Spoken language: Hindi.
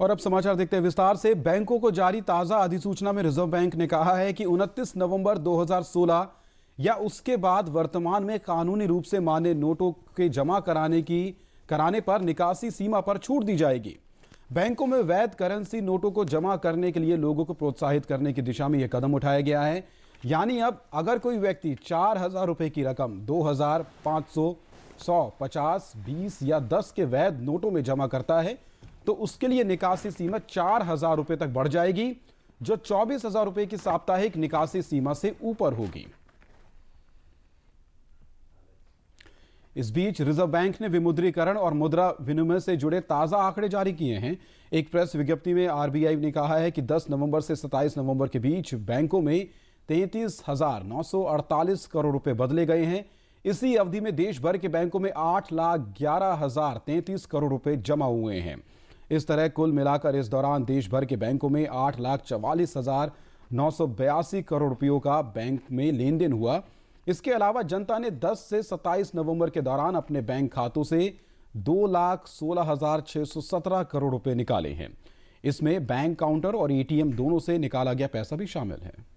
और अब समाचार देखते हैं विस्तार से बैंकों को जारी ताज़ा अधिसूचना में रिजर्व बैंक ने कहा है कि 29 नवंबर 2016 या उसके बाद वर्तमान में कानूनी रूप से मान्य नोटों के जमा कराने की कराने पर निकासी सीमा पर छूट दी जाएगी बैंकों में वैध करेंसी नोटों को जमा करने के लिए लोगों को प्रोत्साहित करने की दिशा में यह कदम उठाया गया है यानी अब अगर कोई व्यक्ति चार हजार रुपए की रकम दो हजार पांच सौ सौ पचास बीस या दस के वैध नोटों में जमा करता है तो उसके लिए निकासी सीमा चार हजार रुपए तक बढ़ जाएगी जो चौबीस हजार रुपए की साप्ताहिक निकासी सीमा से ऊपर होगी इस बीच रिजर्व बैंक ने विमुद्रीकरण और मुद्रा विनिमय से जुड़े ताजा आंकड़े जारी किए हैं एक प्रेस विज्ञप्ति में आरबीआई ने कहा है कि 10 नवंबर से 27 नवंबर के बीच बैंकों में अड़तालीस करोड़ रुपए बदले गए हैं इसी अवधि में देश भर के बैंकों में आठ लाख ग्यारह हजार तैंतीस करोड़ रुपए जमा हुए हैं इस तरह कुल मिलाकर इस दौरान देश भर के बैंकों में आठ लाख चवालीस हजार नौ सौ बयासी करोड़ रुपयों का बैंक में लेन देन हुआ इसके अलावा जनता ने 10 से 27 नवंबर के दौरान अपने बैंक खातों से दो लाख सोलह हजार छह सौ सत्रह करोड़ रुपए निकाले हैं इसमें बैंक काउंटर और एटीएम दोनों से निकाला गया पैसा भी शामिल है